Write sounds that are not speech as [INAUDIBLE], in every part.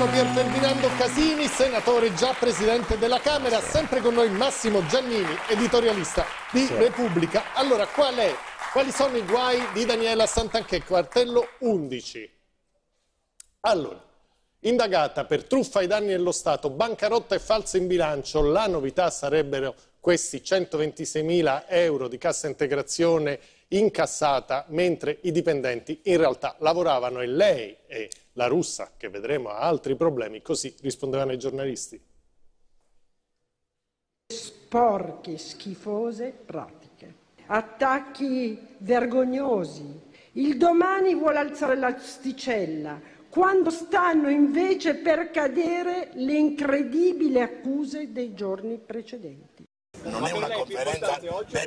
Enrico Pierferdinando Casini, senatore già presidente della Camera, sempre con noi Massimo Giannini, editorialista di sì. Repubblica. Allora, qual è, quali sono i guai di Daniela Santanchè, quartello 11? Allora, indagata per truffa ai danni dello Stato, bancarotta e falso in bilancio, la novità sarebbero questi 126 mila euro di cassa integrazione incassata, mentre i dipendenti in realtà lavoravano e lei e la russa, che vedremo ha altri problemi, così rispondevano i giornalisti. Sporche, schifose pratiche, attacchi vergognosi. Il domani vuole alzare l'asticella, quando stanno invece per cadere le incredibili accuse dei giorni precedenti. Non è una conferenza,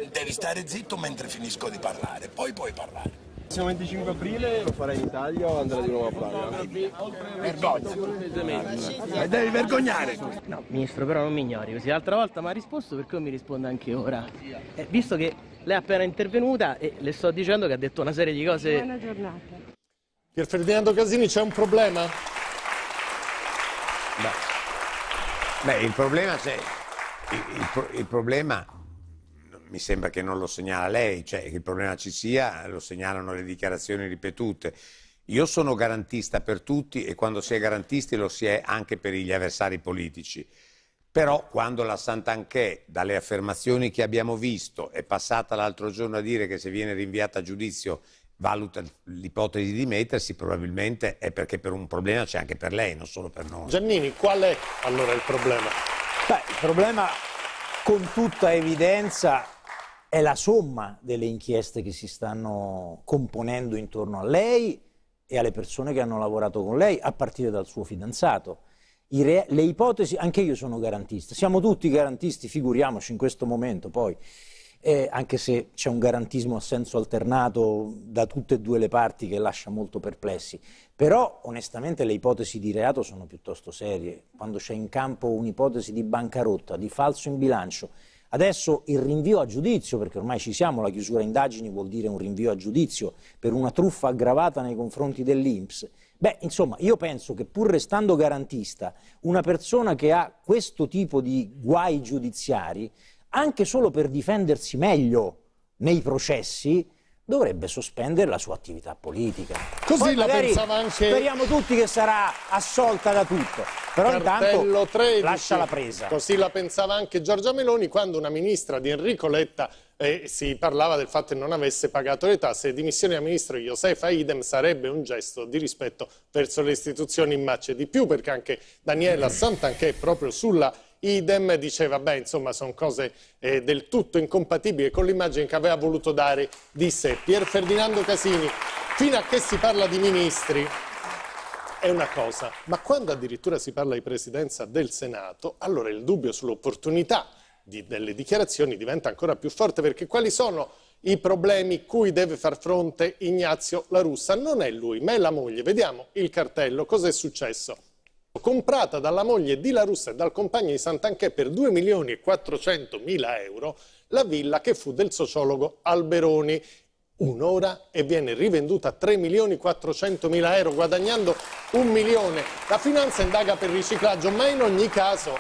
devi stare zitto mentre finisco di parlare, poi puoi parlare. Siamo 25 aprile lo farei in Italia o andrà di nuovo a Praga? Vergogna! E devi vergognare! No, ministro, però non mi ignori così. L'altra volta mi ha risposto, perché non mi risponde anche ora? Eh, visto che lei è appena intervenuta e le sto dicendo che ha detto una serie di cose... Buona giornata. Pier Ferdinando Casini, c'è un problema? Beh, Beh il problema c'è. Il, il, il problema mi sembra che non lo segnala lei, cioè che il problema ci sia, lo segnalano le dichiarazioni ripetute. Io sono garantista per tutti e quando si è garantisti lo si è anche per gli avversari politici. Però quando la Sant'Anchè, dalle affermazioni che abbiamo visto, è passata l'altro giorno a dire che se viene rinviata a giudizio valuta l'ipotesi di mettersi, probabilmente è perché per un problema c'è anche per lei, non solo per noi. Giannini, qual è allora il problema? Beh, il problema con tutta evidenza è la somma delle inchieste che si stanno componendo intorno a lei e alle persone che hanno lavorato con lei, a partire dal suo fidanzato. Re- le ipotesi, anche io sono garantista, siamo tutti garantisti, figuriamoci in questo momento poi, eh, anche se c'è un garantismo a senso alternato da tutte e due le parti che lascia molto perplessi, però onestamente le ipotesi di reato sono piuttosto serie, quando c'è in campo un'ipotesi di bancarotta, di falso in bilancio, Adesso il rinvio a giudizio, perché ormai ci siamo, la chiusura indagini vuol dire un rinvio a giudizio per una truffa aggravata nei confronti dell'Inps. Beh, insomma, io penso che pur restando garantista, una persona che ha questo tipo di guai giudiziari, anche solo per difendersi meglio nei processi, dovrebbe sospendere la sua attività politica. Così Poi la pensava anche... Speriamo tutti che sarà assolta da tutto, però intanto 13. lascia la presa. Così la pensava anche Giorgia Meloni quando una ministra di Enrico Letta eh, si parlava del fatto che non avesse pagato le tasse. Dimissione al ministro Josefa Idem sarebbe un gesto di rispetto verso le istituzioni, ma c'è di più perché anche Daniela Santanchè proprio sulla Idem diceva, beh, insomma, sono cose eh, del tutto incompatibili con l'immagine che aveva voluto dare di sé. Pier Ferdinando Casini, fino a che si parla di ministri, è una cosa, ma quando addirittura si parla di presidenza del Senato, allora il dubbio sull'opportunità di, delle dichiarazioni diventa ancora più forte, perché quali sono i problemi cui deve far fronte Ignazio La Russa? Non è lui, ma è la moglie. Vediamo il cartello, cosa è successo? comprata dalla moglie di La Russa e dal compagno di Sant'Anchè per 2 milioni e 400 mila euro la villa che fu del sociologo Alberoni. Un'ora e viene rivenduta a 3 milioni e 400 mila euro, guadagnando un milione. La finanza indaga per riciclaggio, ma in ogni caso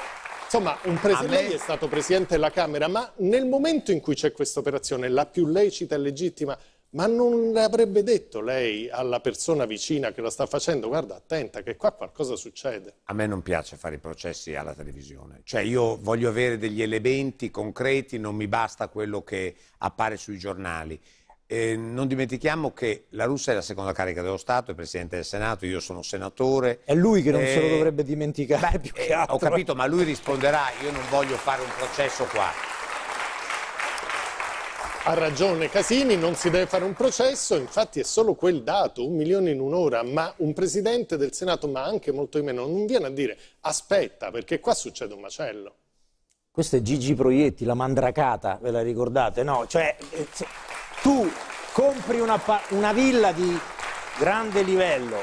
Insomma, me... lei è stato presidente della Camera, ma nel momento in cui c'è questa operazione, la più lecita e legittima ma non le avrebbe detto lei alla persona vicina che lo sta facendo, guarda, attenta che qua qualcosa succede. A me non piace fare i processi alla televisione, cioè io voglio avere degli elementi concreti, non mi basta quello che appare sui giornali. Eh, non dimentichiamo che la Russia è la seconda carica dello Stato, è Presidente del Senato, io sono senatore. È lui che non eh, se lo dovrebbe dimenticare beh, più che eh, altro. Ho capito, ma lui risponderà, io non voglio fare un processo qua. Ha ragione Casini, non si deve fare un processo, infatti è solo quel dato, un milione in un'ora, ma un Presidente del Senato, ma anche molto di meno, non viene a dire aspetta perché qua succede un macello. Questo è Gigi Proietti, la mandracata, ve la ricordate? No, cioè eh, tu compri una, una villa di grande livello,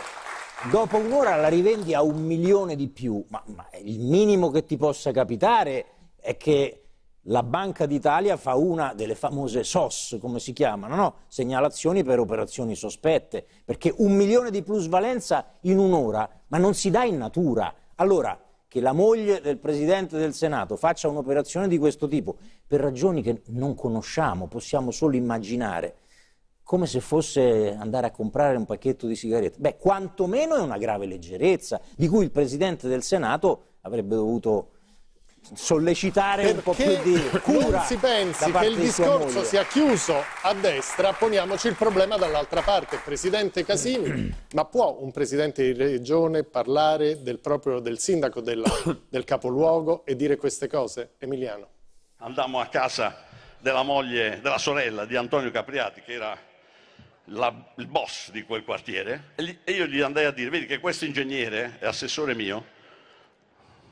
dopo un'ora la rivendi a un milione di più, ma, ma il minimo che ti possa capitare è che la Banca d'Italia fa una delle famose SOS, come si chiamano, no? segnalazioni per operazioni sospette, perché un milione di plusvalenza in un'ora, ma non si dà in natura. Allora, che la moglie del Presidente del Senato faccia un'operazione di questo tipo, per ragioni che non conosciamo, possiamo solo immaginare, come se fosse andare a comprare un pacchetto di sigarette, beh, quantomeno è una grave leggerezza, di cui il Presidente del Senato avrebbe dovuto sollecitare Perché un po' più di cura. Non si pensi che il discorso sia chiuso a destra, poniamoci il problema dall'altra parte. Presidente Casini, [CLEARS THROAT] ma può un presidente di regione parlare del proprio del sindaco della, del capoluogo e dire queste cose? Emiliano. Andammo a casa della moglie, della sorella di Antonio Capriati, che era la, il boss di quel quartiere, e, e io gli andai a dire, vedi che questo ingegnere è assessore mio,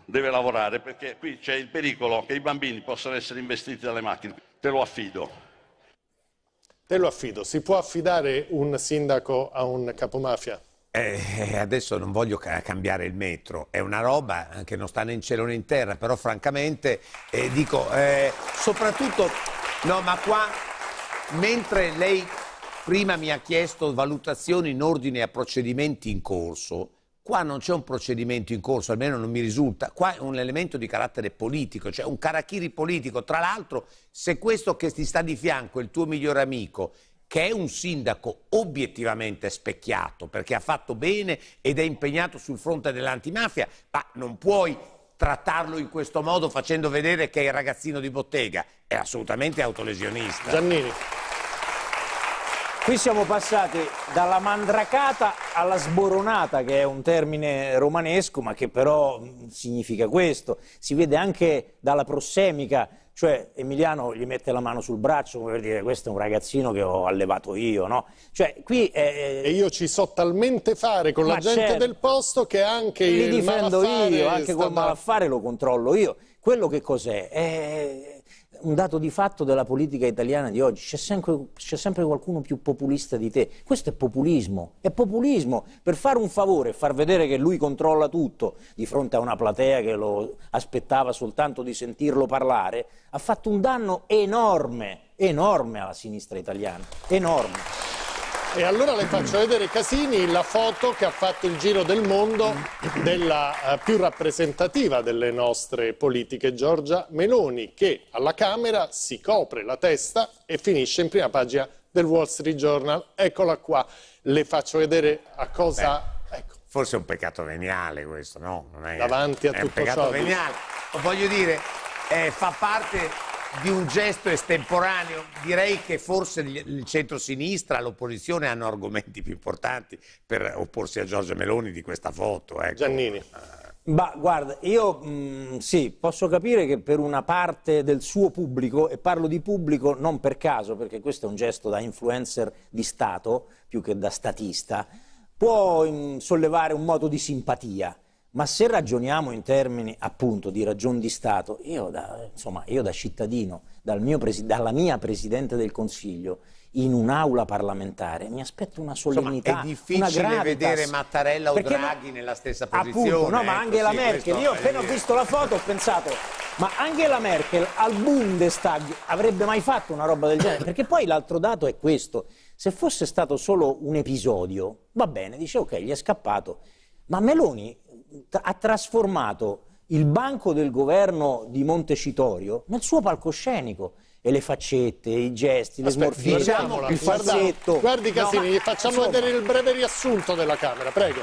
deve lavorare perché qui c'è il pericolo che i bambini possano essere investiti dalle macchine. Te lo affido. Te lo affido. Si può affidare un sindaco a un capomafia? Eh, eh, adesso non voglio ca cambiare il metro, è una roba che non sta né in cielo né in terra, però francamente eh, dico, eh, soprattutto, no ma qua, mentre lei prima mi ha chiesto valutazioni in ordine a procedimenti in corso, Qua non c'è un procedimento in corso, almeno non mi risulta, qua è un elemento di carattere politico, cioè un carachiri politico. Tra l'altro, se questo che ti sta di fianco è il tuo migliore amico, che è un sindaco obiettivamente specchiato, perché ha fatto bene ed è impegnato sul fronte dell'antimafia, ma non puoi trattarlo in questo modo facendo vedere che è il ragazzino di bottega, è assolutamente autolesionista. Giannini. Qui siamo passati dalla mandracata alla sboronata, che è un termine romanesco, ma che però mm, significa questo. Si vede anche dalla prossemica, cioè Emiliano gli mette la mano sul braccio come per dire questo è un ragazzino che ho allevato io, no? Cioè, qui è... E io ci so talmente fare con ma la gente certo. del posto che anche Li il difendo io, anche col malaffare lo controllo io. Quello che cos'è? È un dato di fatto della politica italiana di oggi, c'è sempre, c'è sempre, qualcuno più populista di te, questo è populismo, è populismo per fare un favore, far vedere che lui controlla tutto di fronte a una platea che lo aspettava soltanto di sentirlo parlare, ha fatto un danno enorme, enorme alla sinistra italiana, enorme. E allora le faccio vedere Casini la foto che ha fatto il giro del mondo della eh, più rappresentativa delle nostre politiche, Giorgia Meloni, che alla Camera si copre la testa e finisce in prima pagina del Wall Street Journal. Eccola qua, le faccio vedere a cosa... Beh, ecco. Forse è un peccato veniale questo, no? È, Davanti a tutto ciò. È un peccato ciò. veniale. Voglio dire, eh, fa parte di un gesto estemporaneo. Direi che forse il centro-sinistra, l'opposizione hanno argomenti più importanti per opporsi a Giorgio Meloni di questa foto. Ecco. Giannini. Ma eh. guarda, io mh, mm, sì, posso capire che per una parte del suo pubblico, e parlo di pubblico non per caso, perché questo è un gesto da influencer di Stato più che da statista, può mh, mm, sollevare un moto di simpatia. Ma se ragioniamo in termini appunto di ragion di Stato, io da, insomma, io da cittadino, dal presi- dalla mia Presidente del Consiglio, in un'aula parlamentare, mi aspetto una solennità. Insomma, è difficile vedere Mattarella o Draghi no, nella stessa posizione. Appunto, no, ma ecco, Angela così, Merkel, io appena ho visto la foto ho pensato, ma Angela Merkel al Bundestag avrebbe mai fatto una roba del genere? Perché poi l'altro dato è questo, se fosse stato solo un episodio, va bene, dice ok, gli è scappato ma Meloni ha trasformato il banco del governo di Montecitorio nel suo palcoscenico e le faccette, i gesti, le smorfie, diciamo, il farzetto. Guardi Casini, no, ma, facciamo insomma... vedere il breve riassunto della Camera, prego.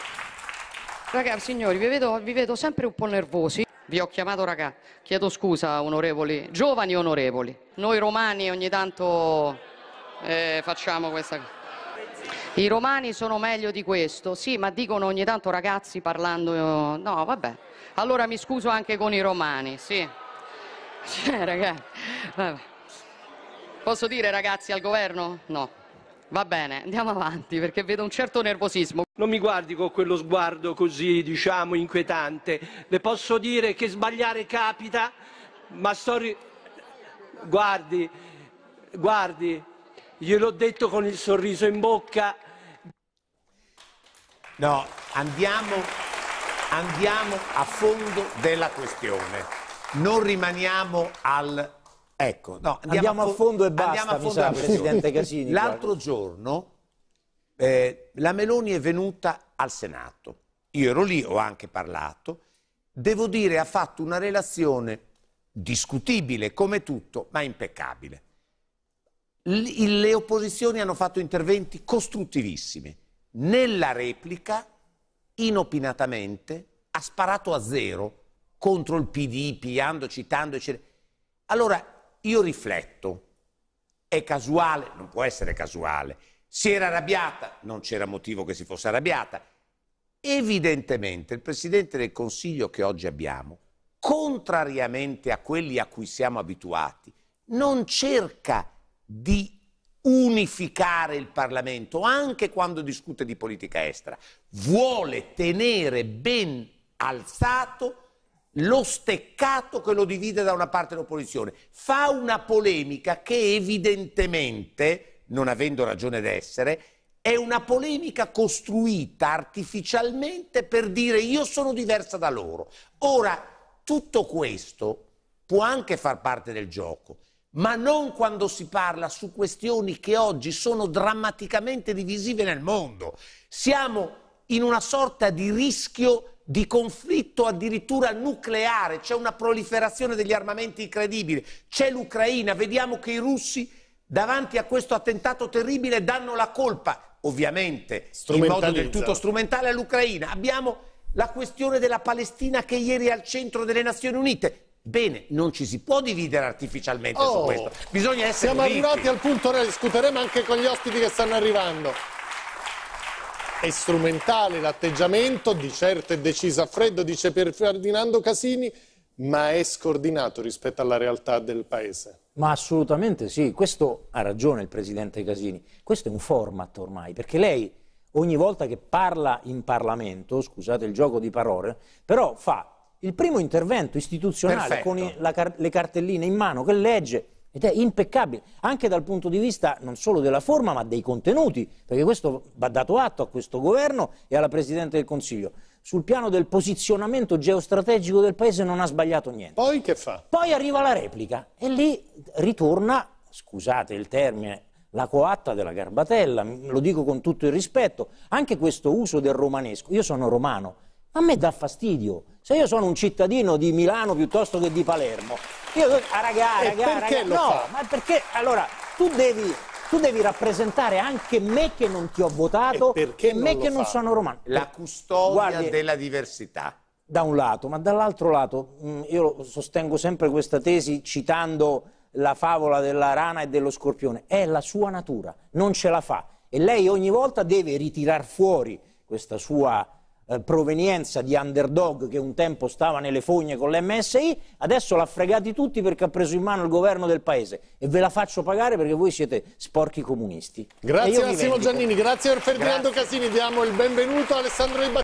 Ragazzi, signori, vi vedo, vi vedo sempre un po' nervosi. Vi ho chiamato, ragà, chiedo scusa, onorevoli, giovani onorevoli. Noi romani ogni tanto eh, facciamo questa cosa. I romani sono meglio di questo, sì, ma dicono ogni tanto ragazzi parlando... No, vabbè, allora mi scuso anche con i romani, sì. [LAUGHS] Cioè, ragazzi, vabbè. Posso dire ragazzi al governo? No. Va bene, andiamo avanti perché vedo un certo nervosismo. Non mi guardi con quello sguardo così, diciamo, inquietante. Le posso dire che sbagliare capita, ma sto... Guardi, guardi, gliel'ho detto con il sorriso in bocca. No, andiamo, andiamo a fondo della questione. Non rimaniamo al... Ecco, no, andiamo, andiamo a, fo- a, fondo e basta, a fondo sa, Presidente Casini. L'altro giorno eh, la Meloni è venuta al Senato. Io ero lì, ho anche parlato. Devo dire, ha fatto una relazione discutibile come tutto, ma impeccabile le opposizioni hanno fatto interventi costruttivissimi. Nella replica, inopinatamente, ha sparato a zero contro il PD, piando, citando, eccetera. Allora, io rifletto, è casuale? Non può essere casuale. Si era arrabbiata? Non c'era motivo che si fosse arrabbiata. Evidentemente il Presidente del Consiglio che oggi abbiamo, contrariamente a quelli a cui siamo abituati, non cerca di unificare il Parlamento anche quando discute di politica estera, vuole tenere ben alzato lo steccato che lo divide da una parte l'opposizione, fa una polemica che evidentemente, non avendo ragione d'essere, è una polemica costruita artificialmente per dire io sono diversa da loro. Ora, tutto questo può anche far parte del gioco ma non quando si parla su questioni che oggi sono drammaticamente divisive nel mondo. Siamo in una sorta di rischio di conflitto addirittura nucleare, c'è una proliferazione degli armamenti incredibile, c'è l'Ucraina, vediamo che i russi davanti a questo attentato terribile danno la colpa, ovviamente in modo del tutto strumentale all'Ucraina. Abbiamo la questione della Palestina che ieri è al centro delle Nazioni Unite, Bene, non ci si può dividere artificialmente oh, su questo. Bisogna essere Siamo ricchi. arrivati al punto, ne discuteremo anche con gli ospiti che stanno arrivando. È strumentale l'atteggiamento, di certo è deciso a freddo, dice Pier Ferdinando Casini, ma è scordinato rispetto alla realtà del paese. Ma assolutamente sì, questo ha ragione il presidente Casini. Questo è un format ormai, perché lei ogni volta che parla in Parlamento, scusate il gioco di parole, però fa il primo intervento istituzionale Perfetto. con i, la, le cartelline in mano che legge ed è impeccabile, anche dal punto di vista non solo della forma ma dei contenuti, perché questo va dato atto a questo governo e alla Presidente del Consiglio. Sul piano del posizionamento geostrategico del Paese non ha sbagliato niente. Poi che fa? Poi arriva la replica e lì ritorna, scusate il termine, la coatta della garbatella, lo dico con tutto il rispetto, anche questo uso del romanesco, io sono romano, a me dà fastidio se io sono un cittadino di Milano piuttosto che di Palermo, io ah, raga, e raga, perché raga, lo no, fa? ma perché allora tu devi tu devi rappresentare anche me che non ti ho votato e, e me che fa? non sono romano. La custodia Guardi, della diversità. Da un lato, ma dall'altro lato, mm, io sostengo sempre questa tesi citando la favola della rana e dello scorpione, è la sua natura, non ce la fa e lei ogni volta deve ritirare fuori questa sua eh, provenienza di underdog che un tempo stava nelle fogne con l'MSI, adesso l'ha fregati tutti perché ha preso in mano il governo del paese e ve la faccio pagare perché voi siete sporchi comunisti. Grazie Massimo Giannini, grazie per Ferdinando grazie. Casini, diamo il benvenuto a Alessandro Ibattista.